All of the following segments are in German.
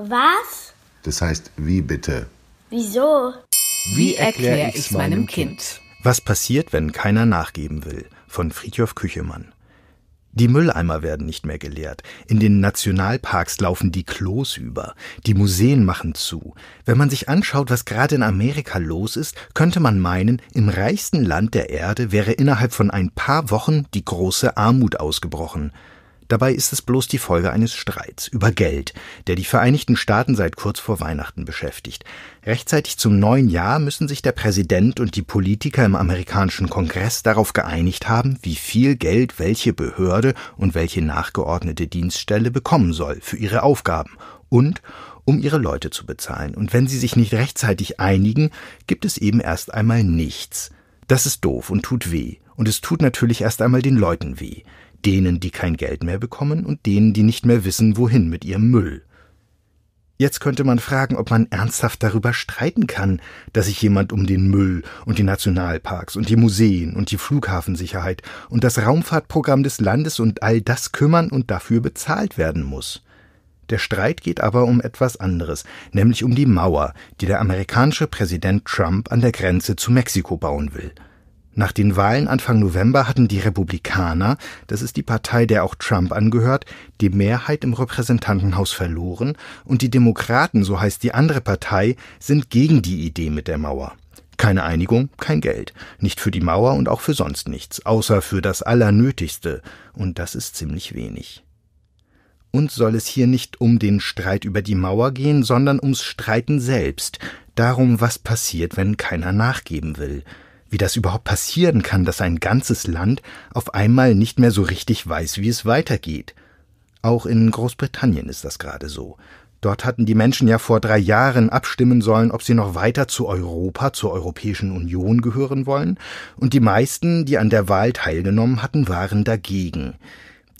Was? Das heißt, wie bitte? Wieso? Wie erkläre ich es meinem Kind? Was passiert, wenn keiner nachgeben will? Von Friedhof Küchemann. Die Mülleimer werden nicht mehr geleert. In den Nationalparks laufen die Klos über. Die Museen machen zu. Wenn man sich anschaut, was gerade in Amerika los ist, könnte man meinen, im reichsten Land der Erde wäre innerhalb von ein paar Wochen die große Armut ausgebrochen. Dabei ist es bloß die Folge eines Streits über Geld, der die Vereinigten Staaten seit kurz vor Weihnachten beschäftigt. Rechtzeitig zum neuen Jahr müssen sich der Präsident und die Politiker im amerikanischen Kongress darauf geeinigt haben, wie viel Geld welche Behörde und welche nachgeordnete Dienststelle bekommen soll für ihre Aufgaben und um ihre Leute zu bezahlen. Und wenn sie sich nicht rechtzeitig einigen, gibt es eben erst einmal nichts. Das ist doof und tut weh. Und es tut natürlich erst einmal den Leuten weh denen, die kein Geld mehr bekommen und denen, die nicht mehr wissen, wohin mit ihrem Müll. Jetzt könnte man fragen, ob man ernsthaft darüber streiten kann, dass sich jemand um den Müll und die Nationalparks und die Museen und die Flughafensicherheit und das Raumfahrtprogramm des Landes und all das kümmern und dafür bezahlt werden muss. Der Streit geht aber um etwas anderes, nämlich um die Mauer, die der amerikanische Präsident Trump an der Grenze zu Mexiko bauen will – nach den Wahlen Anfang November hatten die Republikaner, das ist die Partei, der auch Trump angehört, die Mehrheit im Repräsentantenhaus verloren und die Demokraten, so heißt die andere Partei, sind gegen die Idee mit der Mauer. Keine Einigung, kein Geld. Nicht für die Mauer und auch für sonst nichts, außer für das Allernötigste. Und das ist ziemlich wenig. Uns soll es hier nicht um den Streit über die Mauer gehen, sondern ums Streiten selbst. Darum, was passiert, wenn keiner nachgeben will wie das überhaupt passieren kann, dass ein ganzes Land auf einmal nicht mehr so richtig weiß, wie es weitergeht. Auch in Großbritannien ist das gerade so. Dort hatten die Menschen ja vor drei Jahren abstimmen sollen, ob sie noch weiter zu Europa, zur Europäischen Union gehören wollen, und die meisten, die an der Wahl teilgenommen hatten, waren dagegen.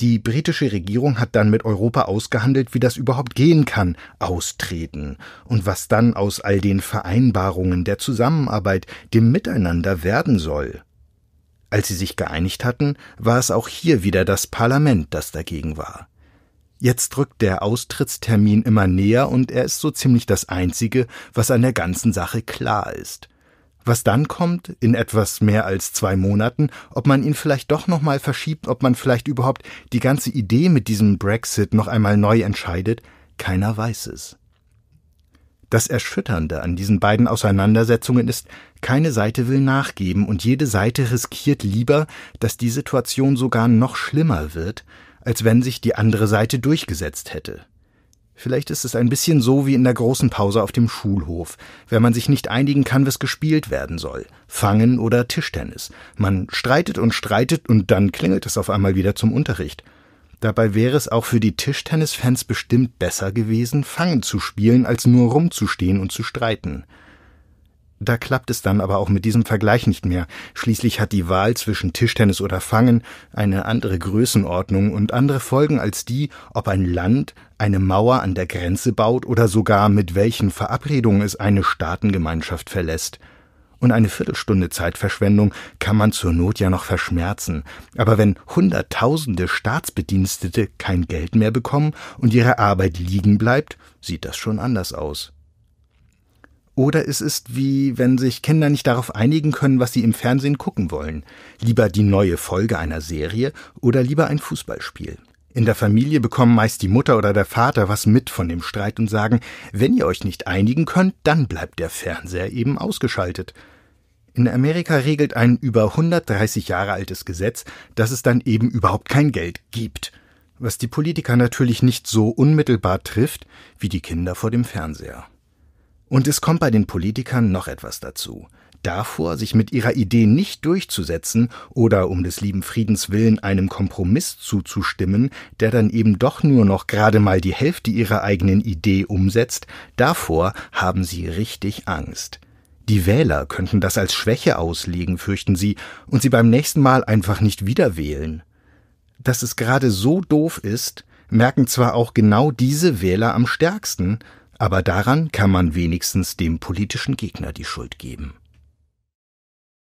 Die britische Regierung hat dann mit Europa ausgehandelt, wie das überhaupt gehen kann, austreten, und was dann aus all den Vereinbarungen, der Zusammenarbeit, dem Miteinander werden soll. Als sie sich geeinigt hatten, war es auch hier wieder das Parlament, das dagegen war. Jetzt rückt der Austrittstermin immer näher und er ist so ziemlich das Einzige, was an der ganzen Sache klar ist. Was dann kommt, in etwas mehr als zwei Monaten, ob man ihn vielleicht doch nochmal verschiebt, ob man vielleicht überhaupt die ganze Idee mit diesem Brexit noch einmal neu entscheidet, keiner weiß es. Das Erschütternde an diesen beiden Auseinandersetzungen ist, keine Seite will nachgeben und jede Seite riskiert lieber, dass die Situation sogar noch schlimmer wird, als wenn sich die andere Seite durchgesetzt hätte. Vielleicht ist es ein bisschen so wie in der großen Pause auf dem Schulhof, wenn man sich nicht einigen kann, was gespielt werden soll. Fangen oder Tischtennis. Man streitet und streitet und dann klingelt es auf einmal wieder zum Unterricht. Dabei wäre es auch für die Tischtennisfans bestimmt besser gewesen, Fangen zu spielen, als nur rumzustehen und zu streiten. Da klappt es dann aber auch mit diesem Vergleich nicht mehr. Schließlich hat die Wahl zwischen Tischtennis oder Fangen eine andere Größenordnung und andere Folgen als die, ob ein Land eine Mauer an der Grenze baut oder sogar mit welchen Verabredungen es eine Staatengemeinschaft verlässt. Und eine Viertelstunde Zeitverschwendung kann man zur Not ja noch verschmerzen. Aber wenn Hunderttausende Staatsbedienstete kein Geld mehr bekommen und ihre Arbeit liegen bleibt, sieht das schon anders aus. Oder es ist wie wenn sich Kinder nicht darauf einigen können, was sie im Fernsehen gucken wollen. Lieber die neue Folge einer Serie oder lieber ein Fußballspiel. In der Familie bekommen meist die Mutter oder der Vater was mit von dem Streit und sagen, wenn ihr euch nicht einigen könnt, dann bleibt der Fernseher eben ausgeschaltet. In Amerika regelt ein über 130 Jahre altes Gesetz, dass es dann eben überhaupt kein Geld gibt. Was die Politiker natürlich nicht so unmittelbar trifft, wie die Kinder vor dem Fernseher. Und es kommt bei den Politikern noch etwas dazu. Davor, sich mit ihrer Idee nicht durchzusetzen oder um des lieben Friedens willen einem Kompromiss zuzustimmen, der dann eben doch nur noch gerade mal die Hälfte ihrer eigenen Idee umsetzt, davor haben sie richtig Angst. Die Wähler könnten das als Schwäche auslegen, fürchten sie, und sie beim nächsten Mal einfach nicht wieder wählen. Dass es gerade so doof ist, merken zwar auch genau diese Wähler am stärksten, aber daran kann man wenigstens dem politischen Gegner die Schuld geben.